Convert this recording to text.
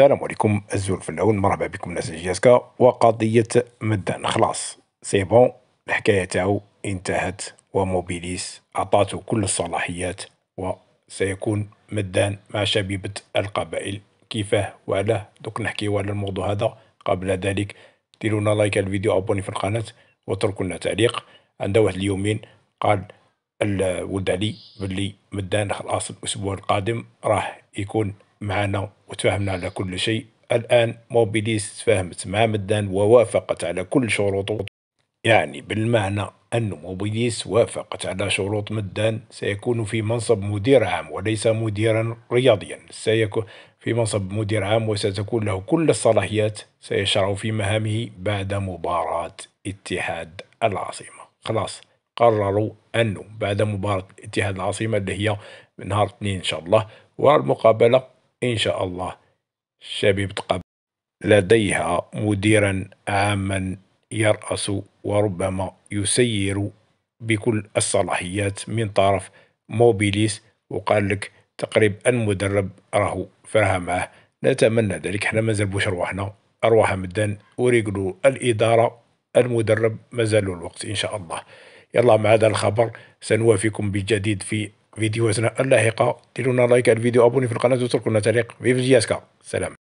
السلام عليكم الزول في الاول مرحبا بكم ناس جياسكا وقضيه مدان خلاص سي بون الحكايه تاعو انتهت وموبيليس اعطاته كل الصلاحيات وسيكون مدان مع شبيبه القبائل كيفاه وعلاه دوك نحكيو على الموضوع هذا قبل ذلك ديروا لنا لايك الفيديو ابوني في القناه واتركوا لنا تعليق عندها واحد اليومين قال الولد علي باللي مدان خلاص الاسبوع القادم راح يكون معنا وتفاهمنا على كل شيء الآن موبيليس تفاهمت مع مدان ووافقت على كل شروطه يعني بالمعنى أن موبيليس وافقت على شروط مدان سيكون في منصب مدير عام وليس مديرا رياضيا سيكون في منصب مدير عام وستكون له كل الصلاحيات سيشرع في مهامه بعد مباراة اتحاد العاصمة خلاص قرروا أنه بعد مباراة اتحاد العاصمة اللي هي نهار اثنين إن شاء الله والمقابلة إن شاء الله شبيبة قبل لديها مديرا عاما يرأس وربما يسير بكل الصلاحيات من طرف موبيليس وقال لك تقريبا المدرب راهو فرها معاه نتمنى ذلك حنا مازال بوش رواحنا ارواح مدان وريقلو الاداره المدرب مازال الوقت ان شاء الله يلا مع هذا الخبر سنوافيكم بالجديد في فيديوهاتنا اللاحقة ديرونا لايك على الفيديو ابوني في القناة وتركونا تعليق في فيديوهاتك سلام